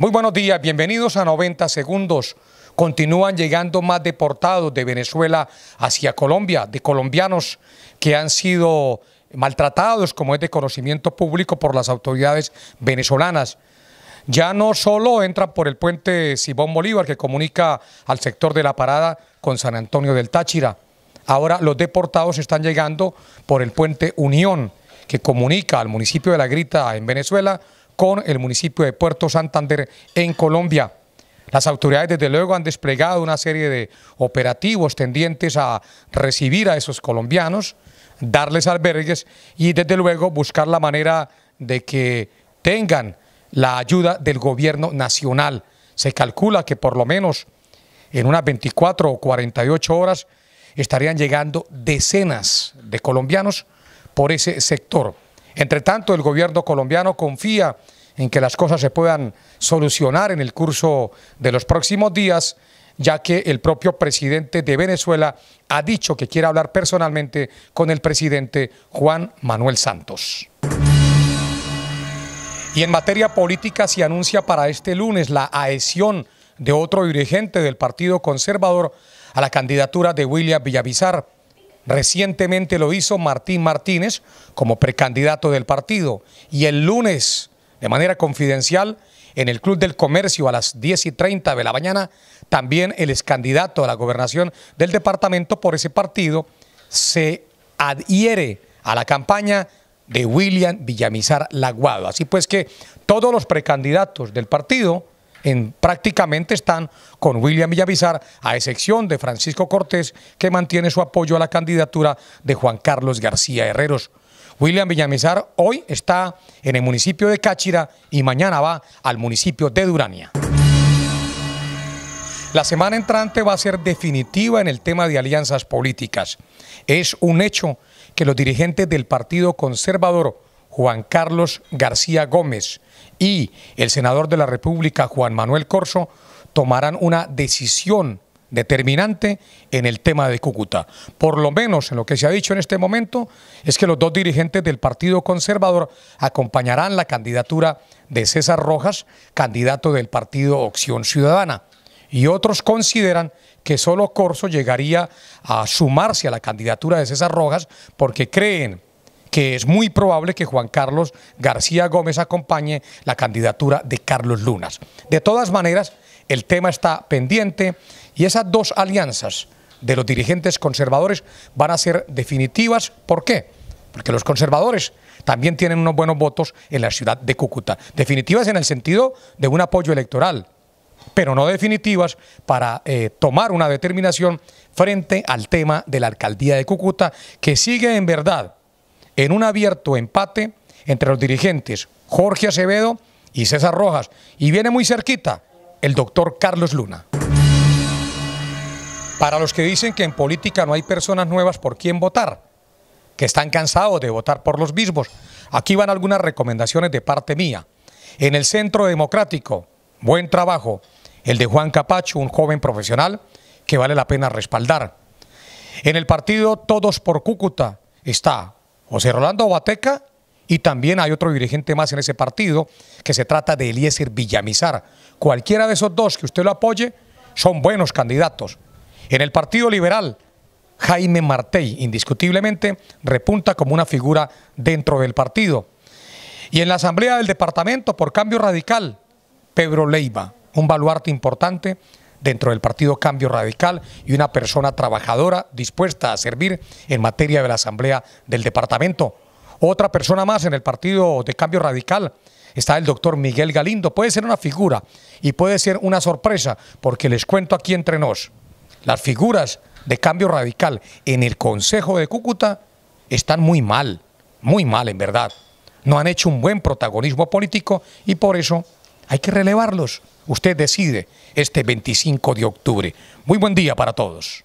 Muy buenos días, bienvenidos a 90 segundos. Continúan llegando más deportados de Venezuela hacia Colombia, de colombianos que han sido maltratados, como es de conocimiento público, por las autoridades venezolanas. Ya no solo entran por el puente Simón Bolívar, que comunica al sector de la parada con San Antonio del Táchira. Ahora los deportados están llegando por el puente Unión, que comunica al municipio de La Grita en Venezuela con el municipio de Puerto Santander en Colombia. Las autoridades desde luego han desplegado una serie de operativos tendientes a recibir a esos colombianos, darles albergues y desde luego buscar la manera de que tengan la ayuda del gobierno nacional. Se calcula que por lo menos en unas 24 o 48 horas estarían llegando decenas de colombianos por ese sector. Entre tanto, el gobierno colombiano confía en que las cosas se puedan solucionar en el curso de los próximos días, ya que el propio presidente de Venezuela ha dicho que quiere hablar personalmente con el presidente Juan Manuel Santos. Y en materia política se anuncia para este lunes la adhesión de otro dirigente del Partido Conservador a la candidatura de William Villavizar. Recientemente lo hizo Martín Martínez como precandidato del partido y el lunes de manera confidencial en el Club del Comercio a las 10 y 30 de la mañana. También el candidato a la gobernación del departamento por ese partido se adhiere a la campaña de William Villamizar Laguado. Así pues que todos los precandidatos del partido en, prácticamente están con William Villamizar, a excepción de Francisco Cortés, que mantiene su apoyo a la candidatura de Juan Carlos García Herreros. William Villamizar hoy está en el municipio de Cáchira y mañana va al municipio de Durania. La semana entrante va a ser definitiva en el tema de alianzas políticas. Es un hecho que los dirigentes del Partido Conservador, Juan Carlos García Gómez y el senador de la República, Juan Manuel Corso, tomarán una decisión determinante en el tema de Cúcuta. Por lo menos en lo que se ha dicho en este momento es que los dos dirigentes del Partido Conservador acompañarán la candidatura de César Rojas, candidato del Partido Opción Ciudadana. Y otros consideran que solo Corso llegaría a sumarse a la candidatura de César Rojas porque creen que es muy probable que Juan Carlos García Gómez acompañe la candidatura de Carlos Lunas. De todas maneras, el tema está pendiente y esas dos alianzas de los dirigentes conservadores van a ser definitivas. ¿Por qué? Porque los conservadores también tienen unos buenos votos en la ciudad de Cúcuta. Definitivas en el sentido de un apoyo electoral, pero no definitivas para eh, tomar una determinación frente al tema de la alcaldía de Cúcuta, que sigue en verdad en un abierto empate entre los dirigentes Jorge Acevedo y César Rojas, y viene muy cerquita el doctor Carlos Luna. Para los que dicen que en política no hay personas nuevas por quien votar, que están cansados de votar por los mismos, aquí van algunas recomendaciones de parte mía. En el Centro Democrático, buen trabajo, el de Juan Capacho, un joven profesional que vale la pena respaldar. En el partido Todos por Cúcuta está José Rolando Bateca y también hay otro dirigente más en ese partido, que se trata de Eliezer Villamizar. Cualquiera de esos dos que usted lo apoye, son buenos candidatos. En el Partido Liberal, Jaime Martey, indiscutiblemente, repunta como una figura dentro del partido. Y en la Asamblea del Departamento, por cambio radical, Pedro Leiva, un baluarte importante dentro del partido Cambio Radical y una persona trabajadora dispuesta a servir en materia de la Asamblea del Departamento. Otra persona más en el partido de cambio radical está el doctor Miguel Galindo. Puede ser una figura y puede ser una sorpresa, porque les cuento aquí entre nos, las figuras de cambio radical en el Consejo de Cúcuta están muy mal, muy mal en verdad. No han hecho un buen protagonismo político y por eso hay que relevarlos. Usted decide este 25 de octubre. Muy buen día para todos.